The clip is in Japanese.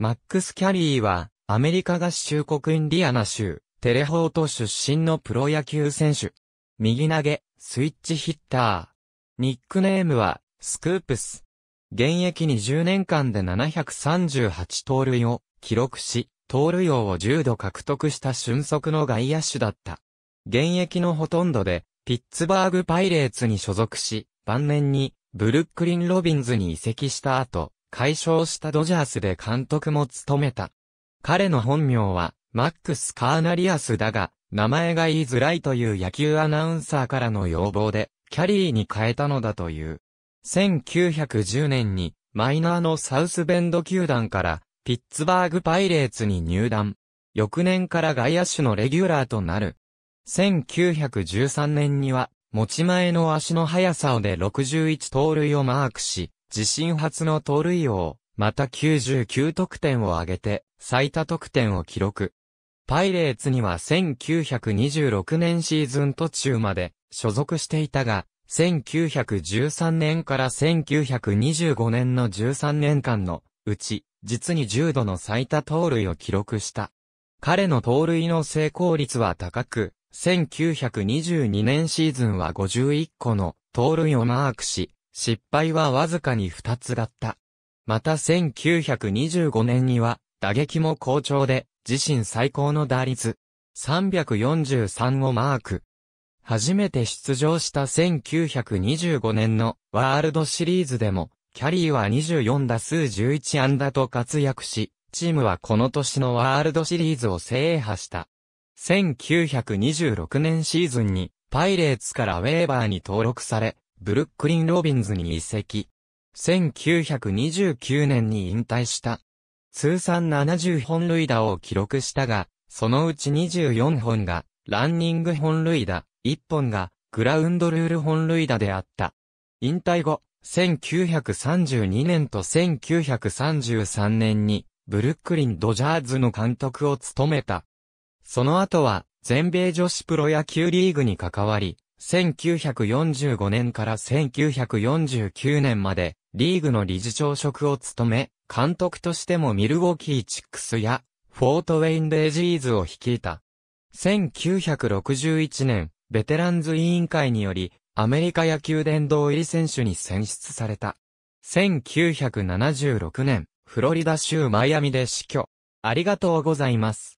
マックス・キャリーは、アメリカ合衆国インディアナ州、テレホート出身のプロ野球選手。右投げ、スイッチヒッター。ニックネームは、スクープス。現役20年間で738盗塁を記録し、盗塁王を10度獲得した俊足の外野手だった。現役のほとんどで、ピッツバーグパイレーツに所属し、晩年に、ブルックリン・ロビンズに移籍した後、解消したドジャースで監督も務めた。彼の本名は、マックス・カーナリアスだが、名前が言いづらいという野球アナウンサーからの要望で、キャリーに変えたのだという。1910年に、マイナーのサウスベンド球団から、ピッツバーグパイレーツに入団。翌年から外野手のレギュラーとなる。1913年には、持ち前の足の速さをで61盗塁をマークし、自身初の盗塁王、また99得点を挙げて、最多得点を記録。パイレーツには1926年シーズン途中まで所属していたが、1913年から1925年の13年間のうち、実に10度の最多盗塁を記録した。彼の盗塁の成功率は高く、1922年シーズンは51個の盗塁をマークし、失敗はわずかに2つだった。また1925年には、打撃も好調で、自身最高の打率、343をマーク。初めて出場した1925年のワールドシリーズでも、キャリーは24打数11安打と活躍し、チームはこの年のワールドシリーズを制覇した。1926年シーズンに、パイレーツからウェーバーに登録され、ブルックリン・ロビンズに移籍。1929年に引退した。通算70本塁打を記録したが、そのうち24本がランニング本塁打、1本がグラウンドルール本塁打であった。引退後、1932年と1933年にブルックリン・ドジャーズの監督を務めた。その後は全米女子プロ野球リーグに関わり、1945年から1949年まで、リーグの理事長職を務め、監督としてもミルウォーキーチックスや、フォートウェインレイジーズを率いた。1961年、ベテランズ委員会により、アメリカ野球殿堂入り選手に選出された。1976年、フロリダ州マイアミで死去。ありがとうございます。